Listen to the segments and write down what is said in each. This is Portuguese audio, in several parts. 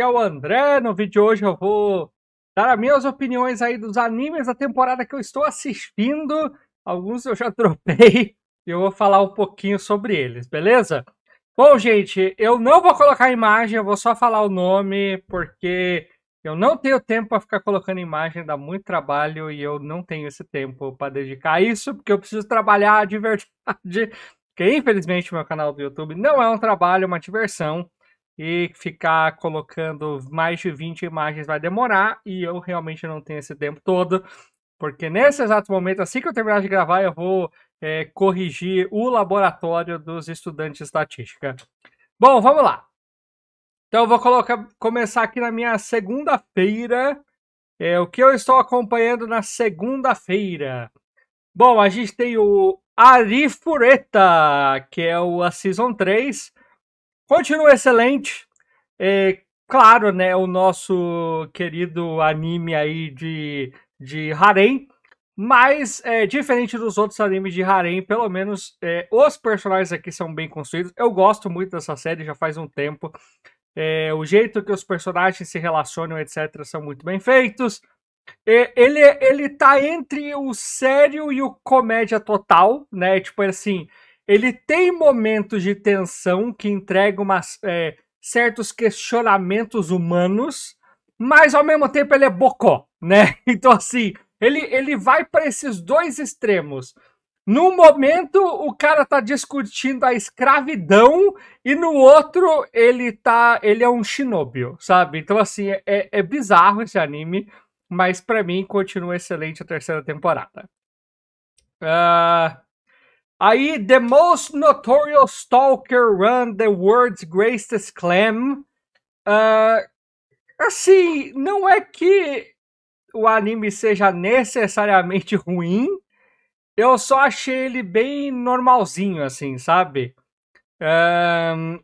é o André. No vídeo de hoje eu vou dar as minhas opiniões aí dos animes da temporada que eu estou assistindo. Alguns eu já tropei. e eu vou falar um pouquinho sobre eles, beleza? Bom, gente, eu não vou colocar a imagem, eu vou só falar o nome, porque eu não tenho tempo para ficar colocando imagem, dá muito trabalho e eu não tenho esse tempo para dedicar a isso, porque eu preciso trabalhar de verdade. Porque infelizmente meu canal do YouTube não é um trabalho, é uma diversão e ficar colocando mais de 20 imagens vai demorar e eu realmente não tenho esse tempo todo, porque nesse exato momento, assim que eu terminar de gravar, eu vou é, corrigir o laboratório dos estudantes de estatística. Bom, vamos lá. Então eu vou colocar, começar aqui na minha segunda-feira. É, o que eu estou acompanhando na segunda-feira? Bom, a gente tem o Arifureta, que é o a Season 3. Continua excelente. É, claro, né? O nosso querido anime aí de, de Harem. Mas, é, diferente dos outros animes de Harem, pelo menos é, os personagens aqui são bem construídos. Eu gosto muito dessa série, já faz um tempo. É, o jeito que os personagens se relacionam, etc., são muito bem feitos. É, ele, é, ele tá entre o sério e o comédia total, né? Tipo assim, ele tem momentos de tensão que entregam umas, é, certos questionamentos humanos, mas ao mesmo tempo ele é bocó, né? Então, assim, ele, ele vai para esses dois extremos. Num momento, o cara tá discutindo a escravidão, e no outro, ele tá. Ele é um shinobi, sabe? Então, assim, é, é, é bizarro esse anime, mas para mim continua excelente a terceira temporada. Uh, Aí, The Most Notorious Stalker Run The World's Greatest Clam. Uh, assim, não é que o anime seja necessariamente ruim. Eu só achei ele bem normalzinho, assim, sabe? Um,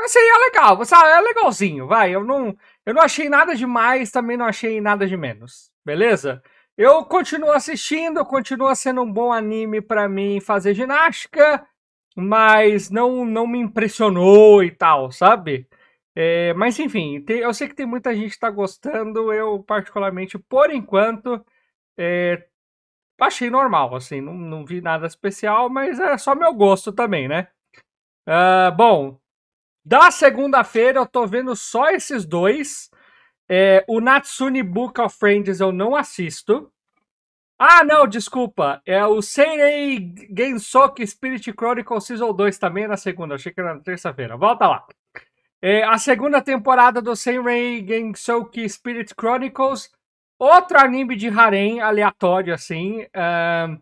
assim, é legal, sabe? É legalzinho, vai. Eu não, eu não achei nada de mais, também não achei nada de menos, beleza? Eu continuo assistindo, continua sendo um bom anime para mim fazer ginástica, mas não, não me impressionou e tal, sabe? É, mas enfim, tem, eu sei que tem muita gente que tá gostando, eu particularmente, por enquanto, é, achei normal, assim, não, não vi nada especial, mas é só meu gosto também, né? Uh, bom, da segunda-feira eu tô vendo só esses dois. É, o Natsune Book of Friends eu não assisto. Ah, não, desculpa. É o Seirei Gensoki Spirit Chronicles Season 2 também é na segunda. Achei que era na terça-feira. Volta lá. É, a segunda temporada do Seirei Gensoki Spirit Chronicles. Outro anime de harem aleatório, assim. Um...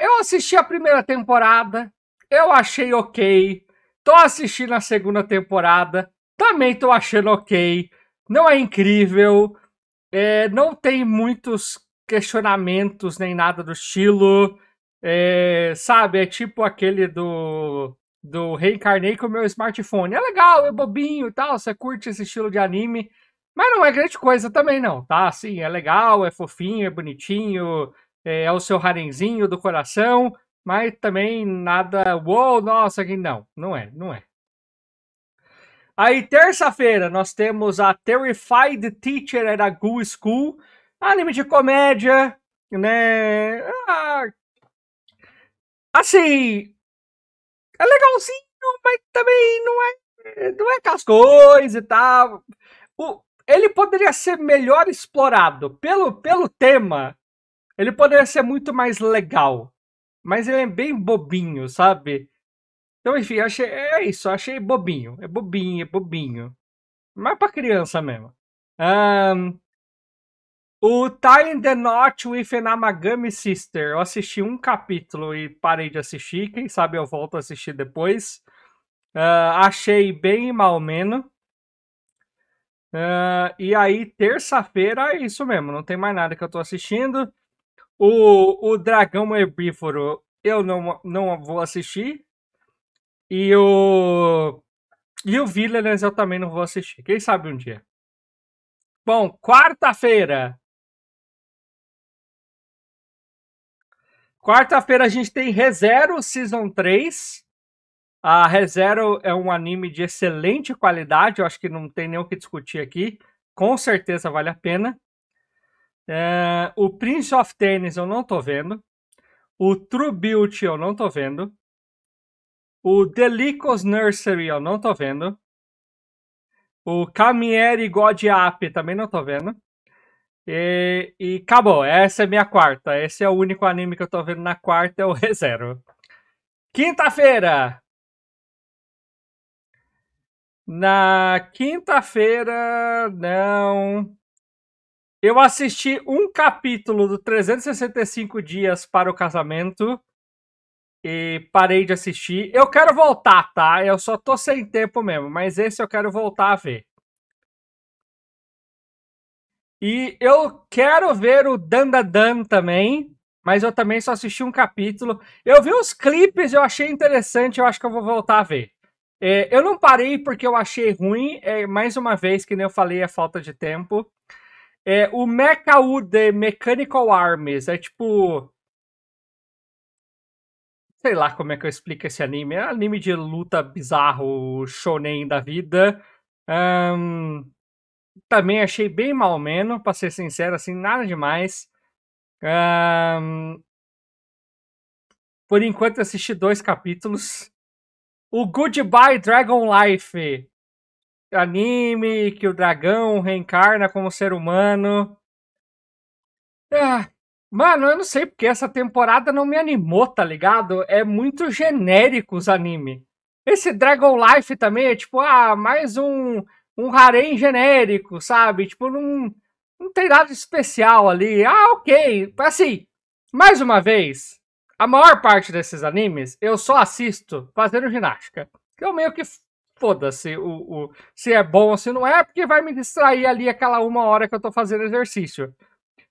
Eu assisti a primeira temporada. Eu achei ok. Tô assistindo a segunda temporada. Também tô achando ok não é incrível, é, não tem muitos questionamentos nem nada do estilo. É, sabe, é tipo aquele do, do Reencarnei com o meu smartphone. É legal, é bobinho e tal, você curte esse estilo de anime. Mas não é grande coisa também, não, tá? Assim, é legal, é fofinho, é bonitinho, é, é o seu harenzinho do coração, mas também nada, uou, Nossa, nossa, não, não é, não é. Aí, terça-feira, nós temos a Terrified Teacher at a Ghoul School, anime de comédia, né? Ah, assim, é legalzinho, mas também não é, não é aquelas coisas e tal. O, ele poderia ser melhor explorado pelo, pelo tema. Ele poderia ser muito mais legal, mas ele é bem bobinho, sabe? Então, enfim, achei, é isso. Achei bobinho. É bobinho, é bobinho. Mas pra criança mesmo. Um, o in the Knot with an Amagami Sister. Eu assisti um capítulo e parei de assistir. Quem sabe eu volto a assistir depois. Uh, achei bem mal menos. Uh, e aí, terça-feira é isso mesmo. Não tem mais nada que eu tô assistindo. O, o Dragão Herbívoro eu não, não vou assistir. E o. E o Villainers eu também não vou assistir. Quem sabe um dia. Bom, quarta-feira. Quarta-feira a gente tem ReZero Season 3. A ReZero é um anime de excelente qualidade, eu acho que não tem nem o que discutir aqui. Com certeza vale a pena. É... O Prince of Tennis eu não tô vendo. O True Beauty eu não tô vendo. O Delico's Nursery eu não tô vendo. O Camieri God também não tô vendo. E, e acabou. Essa é minha quarta. Esse é o único anime que eu tô vendo na quarta, é o ReZero. Quinta-feira! Na quinta-feira, não. Eu assisti um capítulo do 365 Dias para o Casamento e parei de assistir. Eu quero voltar, tá? Eu só tô sem tempo mesmo, mas esse eu quero voltar a ver. E eu quero ver o Dandadan também, mas eu também só assisti um capítulo. Eu vi os clipes, eu achei interessante, eu acho que eu vou voltar a ver. É, eu não parei porque eu achei ruim, é, mais uma vez, que nem eu falei, é falta de tempo. É, o Mecha U de Mechanical Arms é tipo Sei lá como é que eu explico esse anime. É um anime de luta bizarro, shonen da vida. Um, também achei bem mal menos, pra ser sincero, assim, nada demais. Um, por enquanto assisti dois capítulos. O Goodbye Dragon Life. Anime que o dragão reencarna como ser humano. Ah, Mano, eu não sei porque essa temporada não me animou, tá ligado? É muito genérico os anime. Esse Dragon Life também é tipo, ah, mais um, um harem genérico, sabe? Tipo, não, não tem nada especial ali. Ah, ok. Assim, mais uma vez, a maior parte desses animes eu só assisto fazendo ginástica. Eu meio que foda-se o, o, se é bom ou se não é, porque vai me distrair ali aquela uma hora que eu tô fazendo exercício.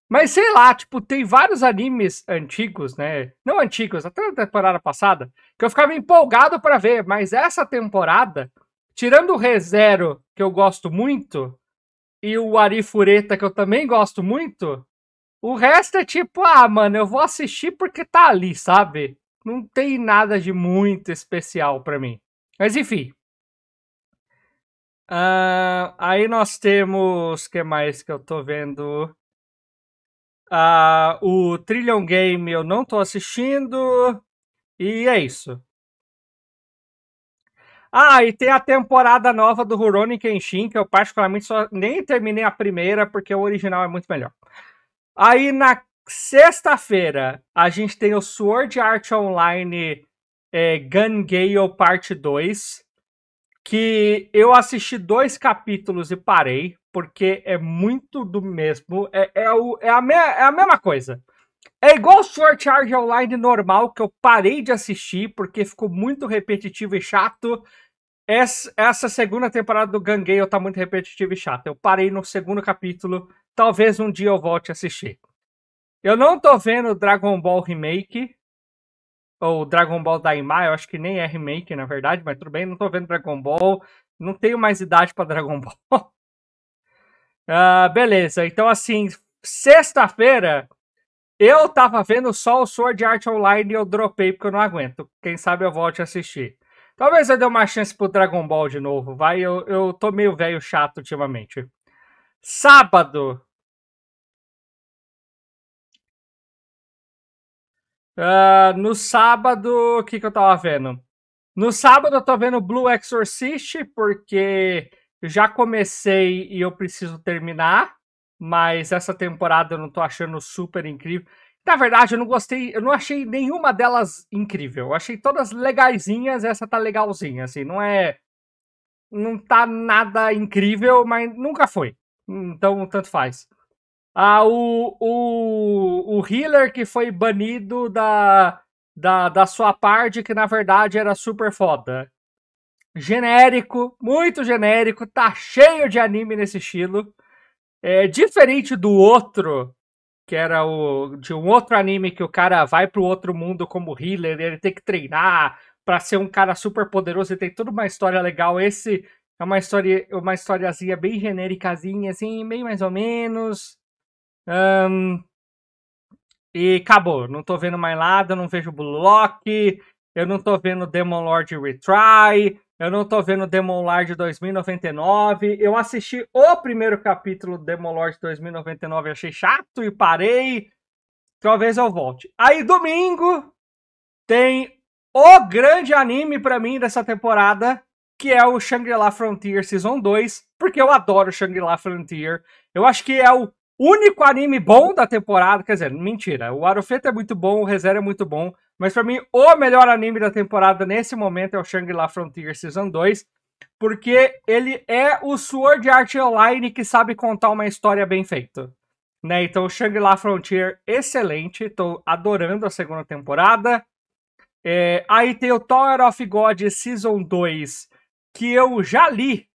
Mas sei lá, tipo, tem vários animes antigos, né? Não antigos, até a temporada passada, que eu ficava empolgado para ver, mas essa temporada, tirando o ReZero, que eu gosto muito, e o Arifureta, que eu também gosto muito, o resto é tipo, ah, mano, eu vou assistir porque tá ali, sabe? Não tem nada de muito especial para mim. Mas enfim. Uh, aí nós temos. que mais que eu tô vendo? Ah, o Trillion Game eu não tô assistindo. E é isso. Ah, e tem a temporada nova do Rurouni Kenshin, que eu particularmente só nem terminei a primeira, porque o original é muito melhor. Aí na sexta-feira a gente tem o Sword Art Online é, Gun Gale Parte 2, que eu assisti dois capítulos e parei, porque é muito do mesmo. É, é, o, é, a, me, é a mesma coisa. É igual Sword Charge Online normal, que eu parei de assistir porque ficou muito repetitivo e chato. Essa, essa segunda temporada do Gangueio tá muito repetitivo e chato. Eu parei no segundo capítulo. Talvez um dia eu volte a assistir. Eu não tô vendo Dragon Ball Remake. Ou Dragon Ball Daima, eu acho que nem é remake, na verdade, mas tudo bem, não tô vendo Dragon Ball. Não tenho mais idade para Dragon Ball. Ah, beleza. Então, assim, sexta-feira eu tava vendo só o Sword Art Online e eu dropei porque eu não aguento. Quem sabe eu volte a assistir. Talvez eu dê uma chance pro Dragon Ball de novo, vai? Eu, eu tô meio velho chato ultimamente. Sábado. Uh, no sábado, o que, que eu tava vendo? No sábado eu tô vendo Blue Exorcist, porque já comecei e eu preciso terminar, mas essa temporada eu não tô achando super incrível. Na verdade, eu não gostei, eu não achei nenhuma delas incrível. Eu achei todas legaisinhas, essa tá legalzinha, assim, não é não tá nada incrível, mas nunca foi. Então, tanto faz. Ah, o, o, o healer que foi banido da, da, da sua parte, que na verdade era super foda genérico, muito genérico, tá cheio de anime nesse estilo. É diferente do outro, que era o de um outro anime que o cara vai pro outro mundo como healer, ele tem que treinar para ser um cara super poderoso e tem toda uma história legal. Esse é uma história, uma historiazinha bem genéricazinha, assim, bem mais ou menos. Um, e acabou. Não tô vendo mais nada, não vejo Bullock. eu não tô vendo Demon Lord Retry, eu não tô vendo Demon Lord 2099. Eu assisti o primeiro capítulo do Demon Lord 2099, achei chato e parei. Talvez eu volte. Aí domingo tem o grande anime para mim dessa temporada, que é o Shangri-La Frontier Season 2, porque eu adoro Shangri-La Frontier. Eu acho que é o único anime bom da temporada, quer dizer, mentira, o Arofeta é muito bom, o Rezero é muito bom, mas para mim o melhor anime da temporada nesse momento é o Shangri-La Frontier Season 2, porque ele é o Sword Art Online que sabe contar uma história bem feita. Né? Então, o Shangri-La Frontier, excelente, estou adorando a segunda temporada. É, aí tem o Tower of God Season 2, que eu já li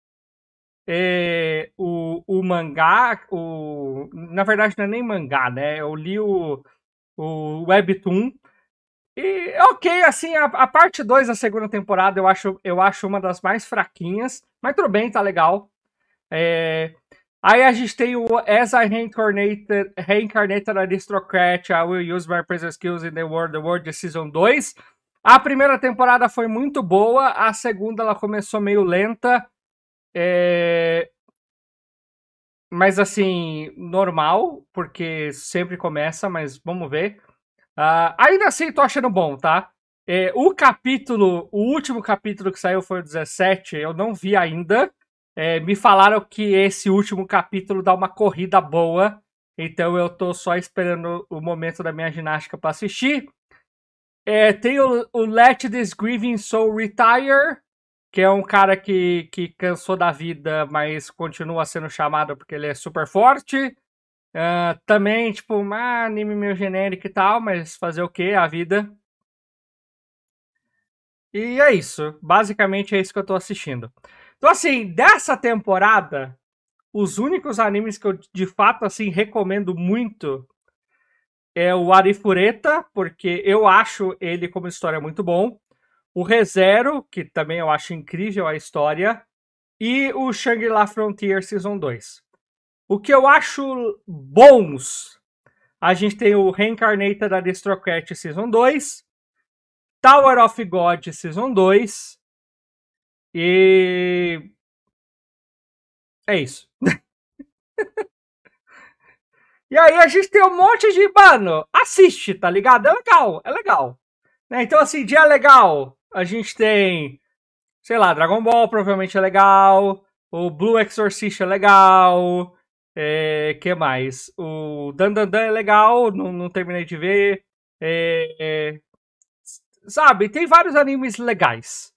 é, o, o mangá, o, na verdade não é nem mangá, né? Eu li o, o Webtoon. E ok, assim, a, a parte 2 da segunda temporada eu acho, eu acho uma das mais fraquinhas, mas tudo bem, tá legal. É, aí a gente tem o As I Reincarnated, reincarnated Aristocrat, I Will Use My Present Skills in the World, The World de Season 2. A primeira temporada foi muito boa, a segunda ela começou meio lenta, é... Mas assim, normal, porque sempre começa, mas vamos ver. Uh, ainda assim, tô achando bom, tá? É, o capítulo, o último capítulo que saiu foi o 17, eu não vi ainda. É, me falaram que esse último capítulo dá uma corrida boa, então eu tô só esperando o momento da minha ginástica para assistir. É, tem o, o Let This Grieving Soul Retire, que é um cara que, que cansou da vida, mas continua sendo chamado porque ele é super forte. Uh, também, tipo, um anime meio genérico e tal, mas fazer o que? A vida. E é isso. Basicamente é isso que eu tô assistindo. Então, assim, dessa temporada, os únicos animes que eu de fato, assim, recomendo muito é o Arifureta, porque eu acho ele como história muito bom o ReZero, que também eu acho incrível a história, e o Shangri-La Frontier Season 2. O que eu acho bons, a gente tem o Reincarnated Aristocrat Season 2, Tower of God Season 2, e. É isso. e aí a gente tem um monte de. Mano, assiste, tá ligado? É legal, é legal. Né, então, assim, dia legal a gente tem, sei lá, Dragon Ball provavelmente é legal, o Blue Exorcist é legal, é, que mais? O Dan Dan Dan é legal, não, não terminei de ver, é, é, sabe, tem vários animes legais.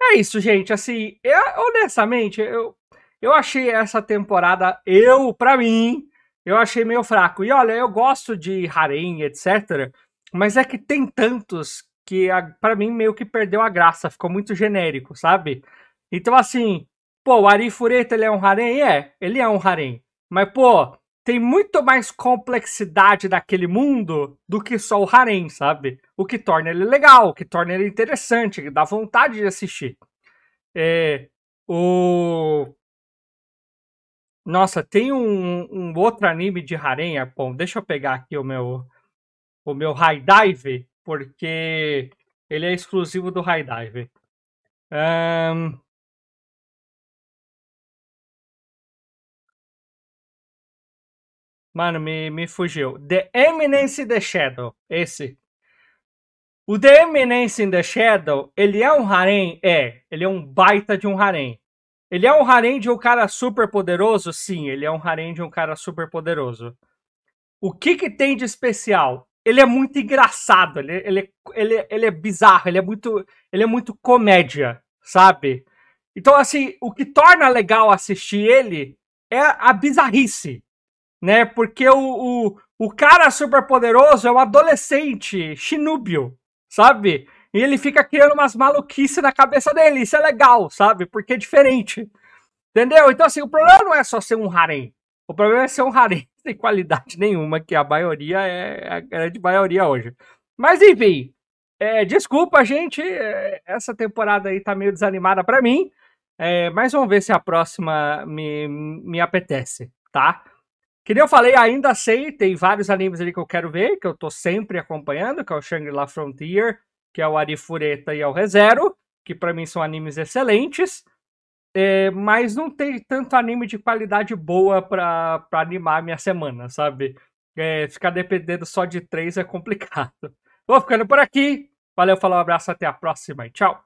É isso, gente, assim, eu, honestamente, eu, eu achei essa temporada, eu, pra mim, eu achei meio fraco. E olha, eu gosto de harem, etc., mas é que tem tantos que para mim meio que perdeu a graça, ficou muito genérico, sabe? Então assim, pô, o Ari Fureta ele é um harem? É, ele é um harem. Mas pô, tem muito mais complexidade daquele mundo do que só o harem, sabe? O que torna ele legal, o que torna ele interessante, que dá vontade de assistir. É, o... Nossa, tem um, um outro anime de harem, é bom, deixa eu pegar aqui o meu o meu high dive porque ele é exclusivo do High Dive. Um... Mano, me, me fugiu. The Eminence in the Shadow. Esse. O The Eminence in the Shadow, ele é um harem? É. Ele é um baita de um harem. Ele é um harem de um cara super poderoso? Sim, ele é um harem de um cara super poderoso. O que que tem de especial? ele é muito engraçado, ele, ele, ele, ele é bizarro, ele é muito, ele é muito comédia, sabe? Então, assim, o que torna legal assistir ele é a bizarrice, né? Porque o, o, o cara poderoso é um adolescente chinúbio, sabe? E ele fica criando umas maluquices na cabeça dele. Isso é legal, sabe? Porque é diferente. Entendeu? Então, assim, o problema não é só ser um harem. O problema é ser um rareza sem qualidade nenhuma, que a maioria é, é a grande maioria hoje. Mas enfim, é, desculpa, gente. É, essa temporada aí tá meio desanimada para mim. É, mas vamos ver se a próxima me, me apetece, tá? Que nem eu falei, ainda sei, tem vários animes ali que eu quero ver, que eu tô sempre acompanhando, que é o Shangri-La Frontier, que é o Arifureta e é o ReZero, que para mim são animes excelentes. É, mas não tem tanto anime de qualidade boa pra, pra animar a minha semana, sabe? É, ficar dependendo só de três é complicado. Vou ficando por aqui. Valeu, falou, um abraço, até a próxima e tchau!